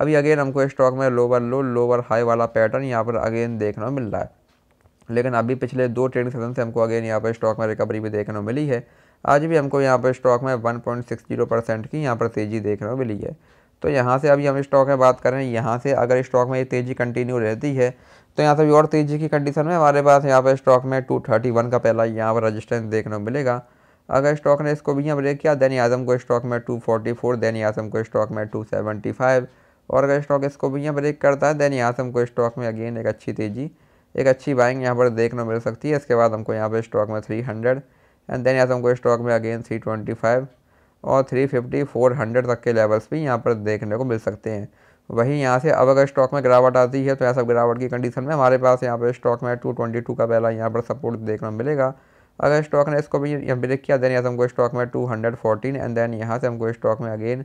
अभी अगेन हमको स्टॉक में लोअर लो लोअर हाई वाला पैटर्न यहाँ पर अगेन देखने को मिल रहा है लेकिन अभी पिछले दो ट्रेडिंग सेशन से हमको अगेन यहाँ पर स्टॉक में रिकवरी भी देखने को मिली है आज भी हमको यहाँ पर स्टॉक में जीरो परसेंट की यहाँ पर तेज़ी देखने को मिली है तो यहाँ से अभी हम स्टॉक में बात करें यहाँ से अगर स्टॉक में ये तेज़ी कंटिन्यू रहती है तो यहाँ से भी और तेज़ी की कंडीशन में हमारे पास यहाँ पर स्टॉक में 231 का पहला यहाँ पर रजिस्टेंस देखने को मिलेगा अगर स्टॉक ने इसको भी यहाँ ब्रेक किया देन आजम को स्टॉक में 244 देन आजम को स्टॉक में 275 और अगर स्टॉक इसको भी यहाँ ब्रेक करता है देन यहाँ से हमको स्टॉक में अगेन एक अच्छी तेज़ी एक अच्छी बाइंग यहाँ पर देखने मिल सकती है इसके बाद हमको यहाँ पर स्टॉक में थ्री हंड्रेड एंड देन यहाँ से हमको स्टॉक में अगेन थ्री ट्वेंटी फाइव और थ्री फिफ्टी फोर हंड्रेड तक के लेवल्स भी यहाँ पर देखने को मिल सकते हैं वहीं यहाँ से अब अगर स्टॉक में गिरावट आती है तो ऐसा गिरावट की कंडीशन में हमारे पास यहाँ पर स्टॉक में टू ट्वेंटी टू का पहला यहाँ पर सपोर्ट देखना मिलेगा अगर स्टॉक ने इसको भी ब्रेक किया देन यहाँ से हमको स्टॉक में two hundred fourteen and then यहाँ से हमको स्टॉक में अगेन